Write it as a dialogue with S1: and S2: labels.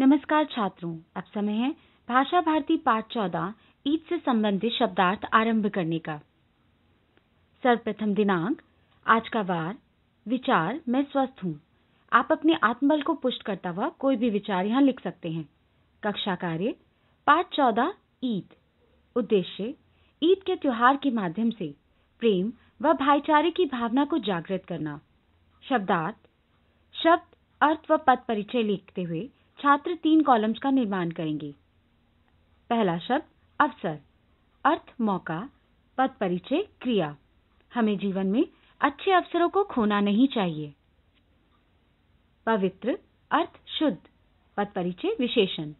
S1: नमस्कार छात्रों अब समय है भाषा भारती पाठ चौदह ईद से संबंधित शब्दार्थ आरंभ करने का सर्वप्रथम दिनांक आज का वार विचार मैं स्वस्थ हूँ आप अपने आत्मबल को पुष्ट करता हुआ कोई भी विचार यहाँ लिख सकते हैं कक्षा कार्य पाठ चौदह ईद उद्देश्य ईद के त्योहार के माध्यम से प्रेम व भाईचारे की भावना को जागृत करना शब्दार्थ शब्द अर्थ व पद परिचय लिखते हुए छात्र तीन कॉलम्स का निर्माण करेंगे पहला शब्द अवसर अर्थ मौका पद परिचय क्रिया हमें जीवन में अच्छे अवसरों को खोना नहीं चाहिए पवित्र अर्थ शुद्ध
S2: पद परिचय विशेषण